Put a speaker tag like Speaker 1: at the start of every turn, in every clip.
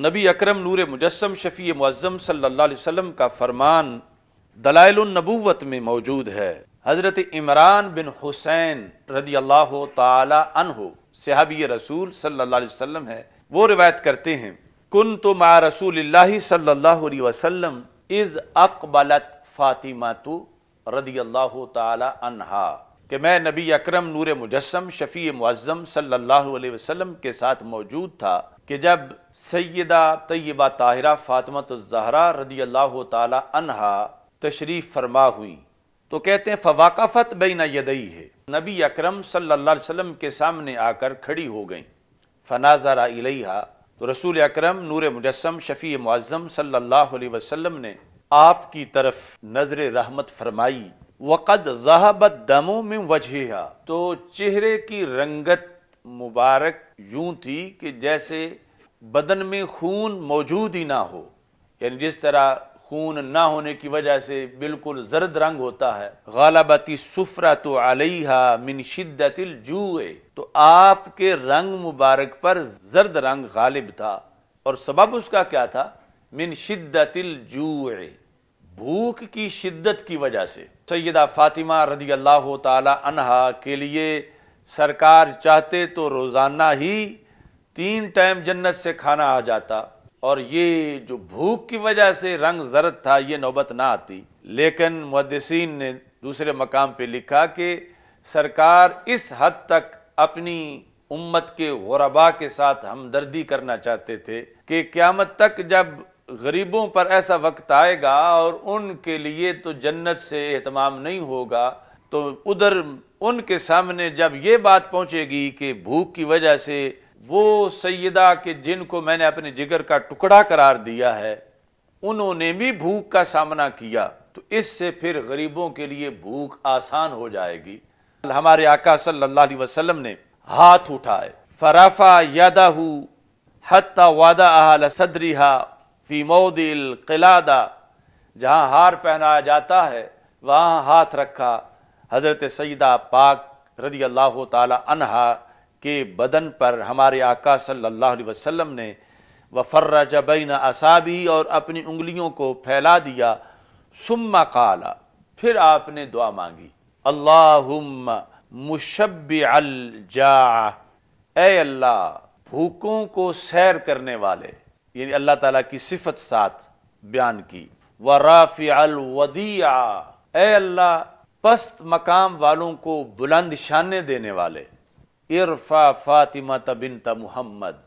Speaker 1: नबी अकरम नूर मुजस्म शफ़ी मुज़म सल्ला वसम का फरमान दलाइलनबूत में मौजूद है हज़रत इमरान बिन हुसैन रदी अल्लाह तहो सहाबी रसूल सल्ला वसम है वो रिवायत करते हैं कन तो मा रसूल सल्ला वसलम इज़ अकबलत फ़ातिमा तो रदी अल्लाह तहा कि मैं नबी अकरम नूर मुजस्म शफ़ी मुज़म सल्ला वसलम के साथ मौजूद था कि जब सैदा तयबा ताहरा फ़ातमत ज़हरा रदी अल्लाह तहा तशरीफ़ फरमा हुई तो कहते हैं फ़वाकफ़त बेना यदई है नबी अक्रम सल्लाम के सामने आकर खड़ी हो गई फ़नाजरा इलेहा तो रसूल अक्रम नूर मुजस्म शफ़ी मुआज़म सल्ला अलैहि ने आपकी तरफ नज़र रहमत फरमाई वक़द जहाबत दमो में वजह तो चेहरे की रंगत मुबारक यूं थी कि जैसे बदन में खून मौजूद ही ना हो यानी जिस तरह खून ना होने की वजह से बिल्कुल जर्द रंग होता है गालाबाती सुफरा तो आलिहा मिन शिद्दतिल जूए तो आपके रंग मुबारक पर जर्द रंग गालिब था और सबब उसका क्या था मिन शिद्दतिल जूए भूख की शिद्दत की वजह से सैदा फातिमा रदी अल्लाह तहा के लिए सरकार चाहते तो रोज़ाना ही तीन टाइम जन्नत से खाना आ जाता और ये जो भूख की वजह से रंग जरद था ये नौबत ना आती लेकिन मुहदसिन ने दूसरे मकाम पे लिखा कि सरकार इस हद तक अपनी उम्मत के गरबा के साथ हमदर्दी करना चाहते थे कि क़्यामत तक जब गरीबों पर ऐसा वक्त आएगा और उनके लिए तो जन्नत से अहतमाम नहीं होगा तो उधर उनके सामने जब ये बात पहुँचेगी कि भूख की वजह से वो सैदा के जिनको मैंने अपने जिगर का टुकड़ा करार दिया है उन्होंने भी भूख का सामना किया तो इससे फिर गरीबों के लिए भूख आसान हो जाएगी हमारे आका सल्लल्लाहु अलैहि वसल्लम ने हाथ उठाए फराफा यादाहू हत्ता वादा आहल सदरीहा फीमोदिल किलादा जहां हार पहनाया जाता है वहां हाथ रखा हज़रत सईदा पाक रदी अल्लाह तला के बदन पर हमारे आका सल्लल्लाहु अलैहि वसल्लम ने वफ़र्र जबैन असाबी और अपनी उंगलियों को फैला दिया सुम्मा काला फिर आपने दुआ मांगी अल्लाहुम्मा मुशब अल जा अल्लाह भूखों को सैर करने वाले यानी अल्लाह ताला की सिफत साथ बयान की व राफ़ी ए अल्लाह पस्त मकाम वालों को बुलंद शान देने वाले इरफा फ़ातिमा तबिनत मोहम्मद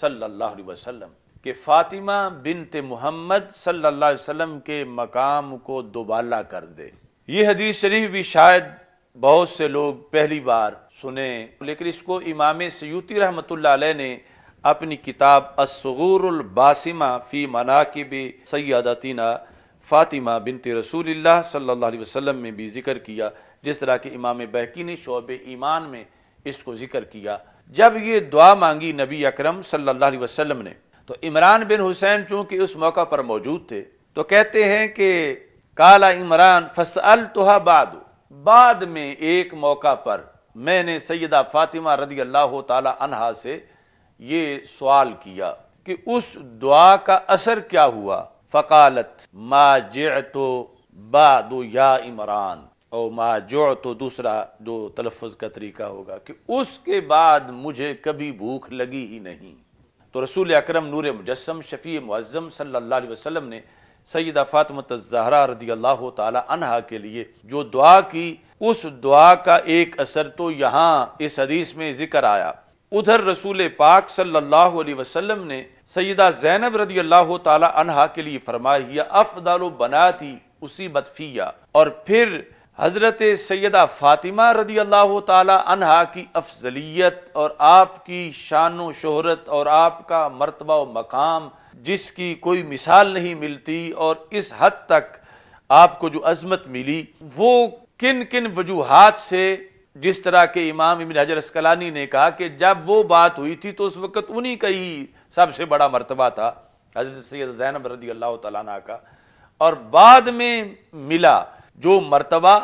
Speaker 1: सल्ला वसम कि फ़ातिमा बिनते मोहम्मद सल्ला वसम के मकाम को दुबाला कर दे ये हदीस शरीफ भी शायद बहुत से लोग पहली बार सुने लेकिन इसको इमाम सयूती रहमत ने अपनी किताब असगूरबासिमा फ़ी मनाकिब सयादतिना फ़ातिमा बिनत रसूल सल्ला वसम में भी जिक्र किया जिस तरह के इमाम बहकी ने शोब ईमान में इसको जिक्र किया जब ये दुआ मांगी नबी अकरम सल्लल्लाहु अलैहि वसल्लम ने तो इमरान बिन हुसैन चूंकि उस मौका पर मौजूद थे तो कहते हैं कि काला इमरान फसल तोहा बाद बाद में एक मौका पर मैंने सैदा फ़ातिमा रदी अल्लाह तहा से ये सवाल किया कि उस दुआ का असर क्या हुआ फ़कालत मा तो बाद या इमरान और माजो तो दूसरा जो तलफ़ का तरीका होगा कि उसके बाद मुझे कभी भूख लगी ही नहीं तो रसूल अक्रम नूर मुजस्म शफ़ी मुज़म सल्ला वसम ने सईद फ़ातमत जहरा रदी अल्लाह तहा के लिए जो दुआ की उस दुआ का एक असर तो यहाँ इस हदीस में ज़िक्र आया उधर रसूल पाक सल्लल्लाहु अलैहि वसल्लम ने सैदा ज़ैनब रदी अल्लाह तहा के लिए फरमाया अफ़दाल बनाती उसी बदफिया और फिर हज़रत सैदा फ़ातिमा रदी अल्लाह तहा की अफजलियत और आपकी शान व शहरत और आपका मरतबा व मकाम जिसकी कोई मिसाल नहीं मिलती और इस हद तक आपको जो अजमत मिली वो किन किन वजूहत से जिस तरह के इमाम इमिन हजर असकलानी ने कहा कि जब वो बात हुई थी तो उस वक़्त उन्हीं का ही सबसे बड़ा मरतबा था हजरत सैद जैनब रदी अल्लाह तला का और बाद में मिला जो मरतबा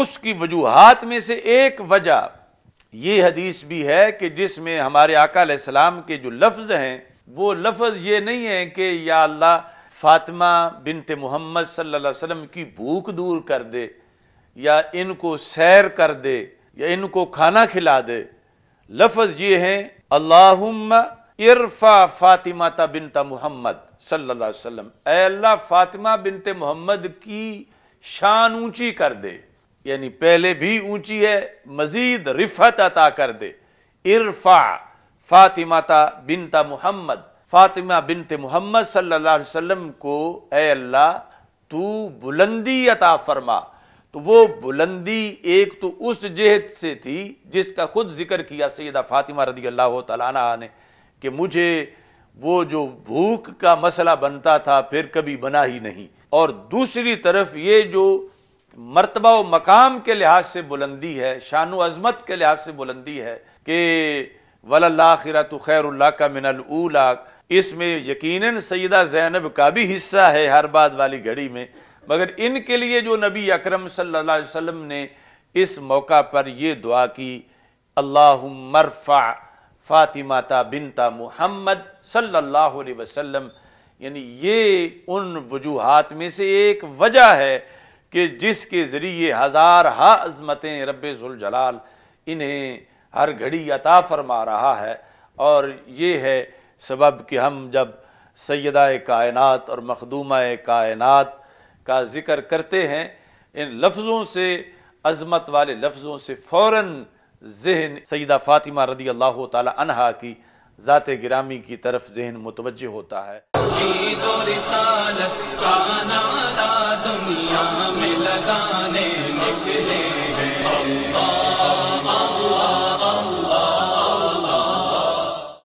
Speaker 1: उसकी वजूहत में से एक वजह ये हदीस भी है कि जिसमें हमारे आकाम के जो लफ्ज़ हैं वो लफ्ज़ ये नहीं है कि या अल्लाह फातिमा बिनते मोहम्मद सल्लल्लाहु अलैहि की भूख दूर कर दे या इनको सैर कर दे या इनको खाना खिला दे लफज ये हैं अल्लाह इरफा फातिमा बिनता मोहम्मद सल्ला अल्लाह फातिमा बिनते मोहम्मद की शान ऊंची कर दे यानी पहले भी ऊंची है मजीद रिफत अता कर दे इरफा फातिमाता बिनता मोहम्मद फातिमा बिनत मोहम्मद सल्लल्लाहु अलैहि वसल्लम को ए अल्लाह तू बुलंदी अता फरमा तो वो बुलंदी एक तो उस जहत से थी जिसका खुद जिक्र किया सैदा फातिमा रदी अल्लाह तला ने कि मुझे वो जो भूख का मसला बनता था फिर कभी बना ही नहीं और दूसरी तरफ ये जो मरतबा व मकाम के लिहाज से बुलंदी है शान अजमत के लिहाज से बुलंदी है कि वल्लाखिरत खैरुल्ला का ऊला इसमें यकीनन सैदा जैनब का भी हिस्सा है हर बात वाली घड़ी में मगर इनके लिए जो नबी अकरम सल्लल्लाहु अलैहि वसल्लम ने इस मौका पर यह दुआ की अल्लाह मरफ़ा फ़ातिमाता बिनता मुहमद सल्ला अलैहि यानी ये उन वजूहत में से एक वजह है कि जिसके ज़रिए हज़ार अजमतें रब जलाल इन्हें हर घड़ी अता फरमा रहा है और ये है सबब कि हम जब सैदा कायनत और मखदूमा कायनत का ज़िक्र करते हैं इन लफ्ज़ों से अजमत वाले लफ्ज़ों से फ़ौर जहन सैदा फ़ातिमा रदी अल्लाह तहा की ज़ात गिरामी की तरफ जहन मुतवज होता है लगाने